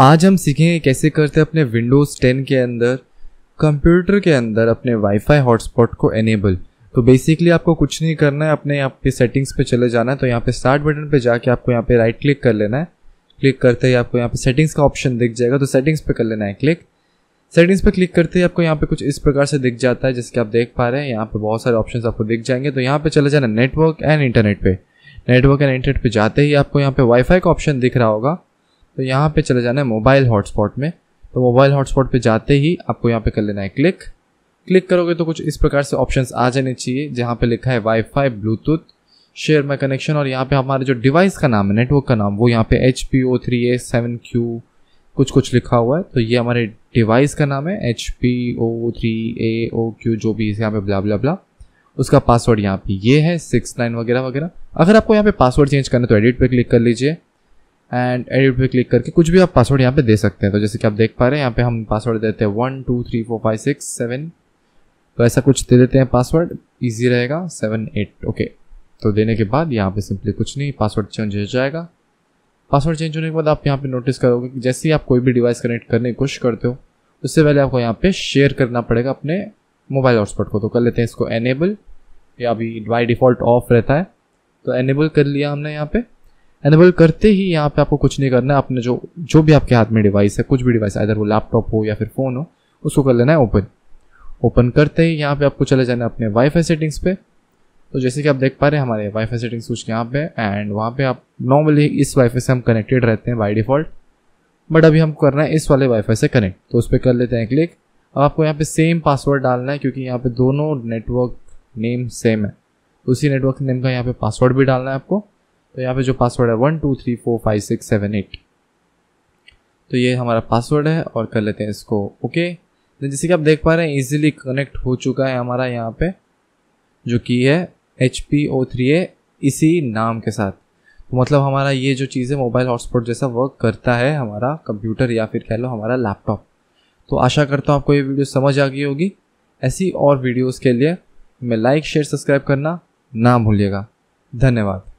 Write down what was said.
आज हम सीखेंगे कैसे करते हैं अपने विंडोज़ 10 के अंदर कंप्यूटर के अंदर अपने वाईफाई हॉटस्पॉट को एनेबल तो बेसिकली आपको कुछ नहीं करना है अपने यहाँ पे सेटिंग्स पे चले जाना है तो यहाँ पे स्टार्ट बटन पे जाके आपको यहाँ पे राइट क्लिक कर लेना है क्लिक करते ही आपको यहाँ पे सेटिंग्स का ऑप्शन दिख जाएगा तो सेटिंग्स पे कर लेना है क्लिक सेटिंग्स पे क्लिक करते ही आपको यहाँ पे कुछ इस प्रकार से दिख जाता है जिसके आप देख पा रहे हैं यहाँ पे बहुत सारे ऑप्शन आपको दिख जाएंगे तो यहाँ पे चले जाना नेटवर्क एंड इंटरनेट पे नेटवर्क एंड इंटरनेट पे जाते ही आपको यहाँ पे वाईफाई का ऑप्शन दिख रहा होगा तो यहाँ पे चले जाना है मोबाइल हॉटस्पॉट में तो मोबाइल हॉटस्पॉट पे जाते ही आपको यहाँ पे कर लेना है क्लिक क्लिक करोगे तो कुछ इस प्रकार से ऑप्शंस आ जाने चाहिए जहाँ पे लिखा है wifi Bluetooth share my connection और यहाँ पे हमारे जो डिवाइस का नाम है नेटवर्क का नाम वो यहाँ पे H P O three A seven Q कुछ कुछ लिखा हुआ है तो ये हमारे डिवाइस का नाम है H P O three A O Q जो भी यहाँ पे ब्ला ब्ला ब्ला उसका पासवर्ड यहाँ पे ये है सिक्स नाइन वगैरह वगैरह अगर आपको यहाँ पे पासवर्ड चेंज करना है तो एडिट पे क्लिक कर लीजिए एंड एडिट पे क्लिक करके कुछ भी आप पासवर्ड यहाँ पे दे सकते हैं तो जैसे कि आप देख पा रहे हैं यहाँ पे हम पासवर्ड देते हैं one two three four five six seven तो ऐसा कुछ दे देते हैं पासवर्ड इजी रहेगा सेवन एट ओके तो देने के बाद यहाँ पे सिंपली कुछ नहीं पासवर्ड चेंज हो जाएगा पासवर्ड चेंज होने के बाद आप यहाँ पे नोटिस करोगे कि जैसे ही आप कोई भी डिवाइस कनेक्ट करने की कोशिश करते हो उससे पहले आपको यहाँ पे शेयर करना पड़ेगा अपने मोबाइल हॉटस्पॉट को तो कर लेते हैं इसको एनेबल या अभी बाई डिफ़ॉल्ट ऑफ रहता है तो एनेबल कर लिया हमने यहाँ पे एनेबल करते ही यहाँ पे आपको कुछ नहीं करना है अपने जो जो भी आपके हाथ में डिवाइस है कुछ भी डिवाइस है इधर वो लैपटॉप हो या फिर फ़ोन हो उसको कर लेना है ओपन ओपन करते ही यहाँ पे आपको चले जाना है अपने वाईफाई सेटिंग्स पे तो जैसे कि आप देख पा रहे हैं हमारे वाईफाई सेटिंग्स कुछ यहाँ पे एंड वहाँ पे आप नॉर्मली इस वाईफाई से हम कनेक्टेड रहते हैं बाई डिफ़ॉल्ट बट अभी हमको करना है इस वाले वाईफाई से कनेक्ट तो उस पर कर लेते हैं क्लिक अब आपको यहाँ पे सेम पासवर्ड डालना है क्योंकि यहाँ पे दोनों नेटवर्क नेम सेम है उसी नेटवर्क नेम का यहाँ पे पासवर्ड भी डालना है आपको तो यहाँ पे जो पासवर्ड है one two three four five six seven eight तो ये हमारा पासवर्ड है और कर लेते हैं इसको ओके तो जैसे कि आप देख पा रहे हैं इजीली कनेक्ट हो चुका है हमारा यहाँ पे जो की है H P O three A इसी नाम के साथ तो मतलब हमारा ये जो चीज़ है मोबाइल हॉटस्पॉट जैसा वर्क करता है हमारा कंप्यूटर या फिर कह लो हमारा लैपटॉप तो आशा करता हूँ आपको ये वीडियो समझ आ गई होगी ऐसी और वीडियोज़ के लिए मैं लाइक शेयर सब्सक्राइब करना ना भूलिएगा धन्यवाद